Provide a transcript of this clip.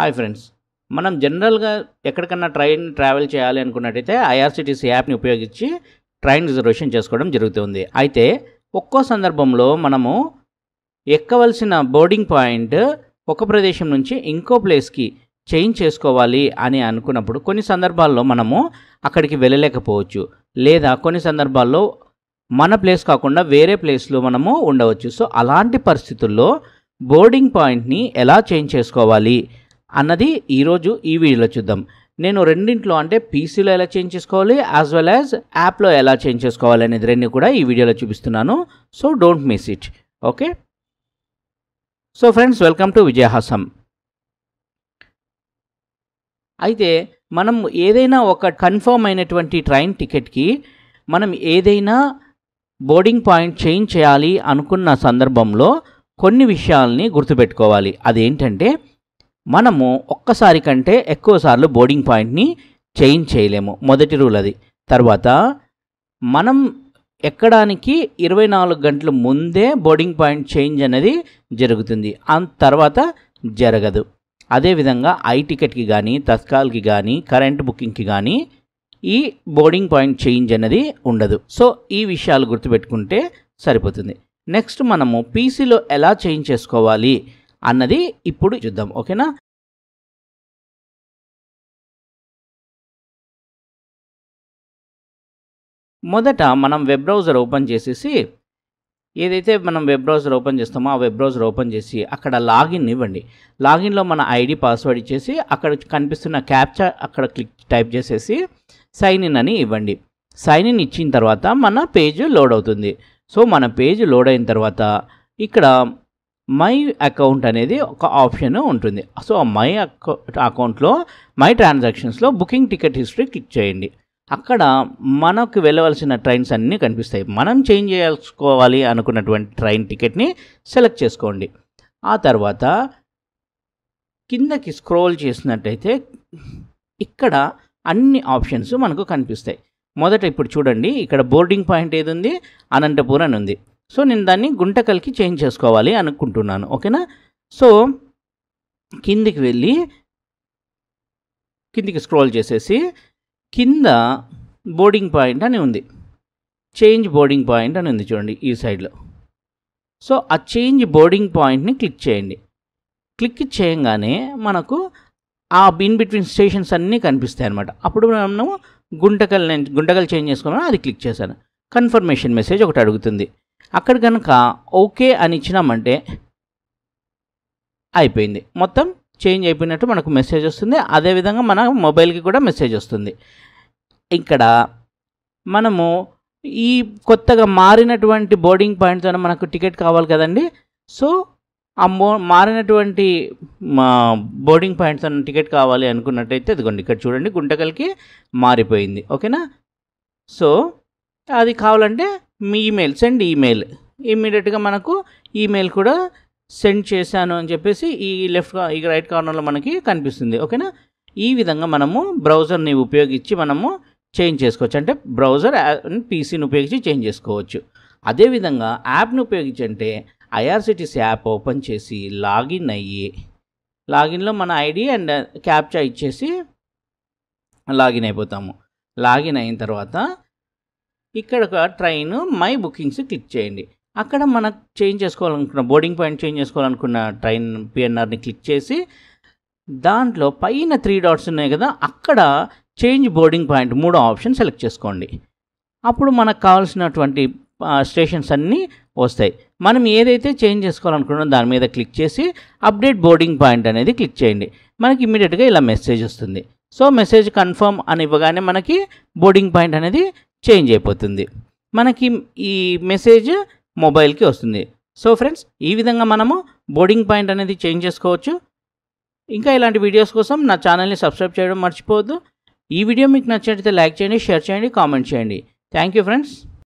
hi friends మనం జనరల్గా ఎక్కడికన్నా ట్రైన్ ట్రావెల్ చేయాలి అనుకున్నట్టయితే ఐఆర్సిటీసీ యాప్ని ఉపయోగించి ట్రైన్ రిజర్వేషన్ చేసుకోవడం జరుగుతుంది అయితే ఒక్కో సందర్భంలో మనము ఎక్కవలసిన బోర్డింగ్ పాయింట్ ఒక ప్రదేశం నుంచి ఇంకో ప్లేస్కి చేంజ్ చేసుకోవాలి అని అనుకున్నప్పుడు కొన్ని సందర్భాల్లో మనము అక్కడికి వెళ్ళలేకపోవచ్చు లేదా కొన్ని సందర్భాల్లో మన ప్లేస్ కాకుండా వేరే ప్లేస్లో మనము ఉండవచ్చు సో అలాంటి పరిస్థితుల్లో బోర్డింగ్ పాయింట్ని ఎలా చేంజ్ చేసుకోవాలి అన్నది ఈరోజు ఈ వీడియోలో చూద్దాం నేను రెండింట్లో అంటే పీసీలో ఎలా చేంజ్ చేసుకోవాలి యాజ్ వెల్ యాజ్ యాప్లో ఎలా చేంజ్ చేసుకోవాలి అనేది రెండు కూడా ఈ వీడియోలో చూపిస్తున్నాను so don't miss it okay so friends welcome to Vijayahasam అయితే మనం ఏదైనా ఒక కన్ఫర్మ్ అయినటువంటి ట్రైన్ టికెట్కి మనం ఏదైనా బోర్డింగ్ పాయింట్ చేంజ్ చేయాలి అనుకున్న సందర్భంలో కొన్ని విషయాల్ని గుర్తుపెట్టుకోవాలి అదేంటంటే మనము ఒక్కసారి కంటే ఎక్కువసార్లు బోర్డింగ్ పాయింట్ని చేంజ్ చేయలేము మొదటి రూల్ అది తర్వాత మనం ఎక్కడానికి ఇరవై నాలుగు గంటల ముందే బోర్డింగ్ పాయింట్ చేంజ్ అనేది జరుగుతుంది ఆ తర్వాత జరగదు అదేవిధంగా ఐ టికెట్కి కానీ తత్కాల్కి కానీ కరెంట్ బుకింగ్కి కానీ ఈ బోర్డింగ్ పాయింట్ చేంజ్ అనేది ఉండదు సో ఈ విషయాలు గుర్తుపెట్టుకుంటే సరిపోతుంది నెక్స్ట్ మనము పీసీలో ఎలా చేంజ్ చేసుకోవాలి అన్నది ఇప్పుడు చూద్దాం ఓకేనా మొదట మనం వెబ్ బ్రౌజర్ ఓపెన్ చేసేసి ఏదైతే మనం వెబ్ బ్రౌజర్ ఓపెన్ చేస్తామో ఆ వెబ్ బ్రౌజర్ ఓపెన్ చేసి అక్కడ లాగిన్ ఇవ్వండి లాగిన్లో మన ఐడి పాస్వర్డ్ ఇచ్చేసి అక్కడ కనిపిస్తున్న క్యాప్చర్ అక్కడ క్లిక్ టైప్ చేసేసి సైన్ ఇన్ అని ఇవ్వండి సైన్ ఇన్ ఇచ్చిన తర్వాత మన పేజ్ లోడ్ అవుతుంది సో మన పేజ్ లోడ్ అయిన తర్వాత ఇక్కడ మై అకౌంట్ అనేది ఒక ఆప్షన్ ఉంటుంది సో మై అకౌంట్లో మై ట్రాన్సాక్షన్స్లో బుకింగ్ టికెట్ హిస్టరీ క్లిక్ చేయండి అక్కడ మనకు వెళ్ళవలసిన ట్రైన్స్ అన్నీ కనిపిస్తాయి మనం చేంజ్ చేసుకోవాలి అనుకున్నటువంటి ట్రైన్ టికెట్ని సెలెక్ట్ చేసుకోండి ఆ తర్వాత కిందకి స్క్రోల్ చేసినట్టయితే ఇక్కడ అన్ని ఆప్షన్స్ మనకు కనిపిస్తాయి మొదట ఇప్పుడు చూడండి ఇక్కడ బోర్డింగ్ పాయింట్ ఏది ఉంది అనంతపురం అని ఉంది సో నేను దాన్ని గుంటకల్కి చేంజ్ చేసుకోవాలి అనుకుంటున్నాను ఓకేనా సో కిందికి వెళ్ళి కిందికి స్క్రోల్ చేసేసి కింద బోర్డింగ్ పాయింట్ అని ఉంది చేంజ్ బోర్డింగ్ పాయింట్ అని ఉంది చూడండి ఈ సైడ్లో సో ఆ చేంజ్ బోర్డింగ్ పాయింట్ని క్లిక్ చేయండి క్లిక్ చేయంగానే మనకు ఆ బిన్ బిట్వీన్ స్టేషన్స్ అన్నీ కనిపిస్తాయి అనమాట అప్పుడు మనము గుంటకల్ నేను గుంటకల్ చేంజ్ చేసుకున్నాను అది క్లిక్ చేశాను కన్ఫర్మేషన్ మెసేజ్ ఒకటి అడుగుతుంది అక్కడ కనుక ఓకే అని ఇచ్చినామంటే అయిపోయింది మొత్తం చేంజ్ అయిపోయినట్టు మనకు మెసేజ్ వస్తుంది అదేవిధంగా మన మొబైల్కి కూడా మెసేజ్ వస్తుంది ఇక్కడ మనము ఈ కొత్తగా మారినటువంటి బోర్డింగ్ పాయింట్తో మనకు టికెట్ కావాలి కదండి సో ఆ మారినటువంటి మా బోర్డింగ్ పాయింట్స్ అన్న టికెట్ కావాలి అనుకున్నట్టయితే ఇదిగోండి ఇక్కడ చూడండి గుంటకల్కి మారిపోయింది ఓకేనా సో అది కావాలంటే మీ ఈమెయిల్ సెండ్ ఈమెయిల్ ఇమ్మీడియట్గా మనకు ఈమెయిల్ కూడా సెండ్ చేశాను అని చెప్పేసి ఈ లెఫ్ట్ ఈ రైట్ కార్నర్లో మనకి కనిపిస్తుంది ఓకేనా ఈ విధంగా మనము బ్రౌజర్ని ఉపయోగించి మనము చేంజ్ చేసుకోవచ్చు అంటే బ్రౌజర్ పీసీని ఉపయోగించి చేంజ్ చేసుకోవచ్చు అదేవిధంగా యాప్ని ఉపయోగించి అంటే ఐఆర్సిటీసీ యాప్ ఓపెన్ చేసి లాగిన్ అయ్యి లాగిన్లో మన ఐడి అండ్ క్యాప్చా ఇచ్చేసి లాగిన్ అయిపోతాము లాగిన్ అయిన తర్వాత ఇక్కడ ఒక ట్రైన్ మై బుకింగ్స్ క్లిక్ చేయండి అక్కడ మనకు చేంజ్ చేసుకోవాలనుకున్న బోర్డింగ్ పాయింట్ చేంజ్ చేసుకోవాలనుకున్న ట్రైన్ పిఎన్ఆర్ని క్లిక్ చేసి దాంట్లో పైన త్రీ డాట్స్ ఉన్నాయి కదా అక్కడ చేంజ్ బోర్డింగ్ పాయింట్ మూడో ఆప్షన్ సెలెక్ట్ చేసుకోండి అప్పుడు మనకు కావాల్సినటువంటి స్టేషన్స్ అన్నీ వస్తాయి మనం ఏదైతే చేంజ్ చేసుకోవాలనుకున్నామో దాని మీద క్లిక్ చేసి అప్డేట్ బోర్డింగ్ పాయింట్ అనేది క్లిక్ చేయండి మనకి ఇమీడియట్గా ఇలా మెసేజ్ వస్తుంది సో మెసేజ్ కన్ఫర్మ్ అని ఇవ్వగానే మనకి బోర్డింగ్ పాయింట్ అనేది చేంజ్ అయిపోతుంది మనకి ఈ మెసేజ్ మొబైల్కి వస్తుంది సో ఫ్రెండ్స్ ఈ విధంగా మనము బోర్డింగ్ పాయింట్ అనేది చేంజ్ చేసుకోవచ్చు ఇంకా ఇలాంటి వీడియోస్ కోసం నా ఛానల్ని సబ్స్క్రైబ్ చేయడం మర్చిపోవద్దు ఈ వీడియో మీకు నచ్చినట్లయితే లైక్ చేయండి షేర్ చేయండి కామెంట్ చేయండి థ్యాంక్ యూ ఫ్రెండ్స్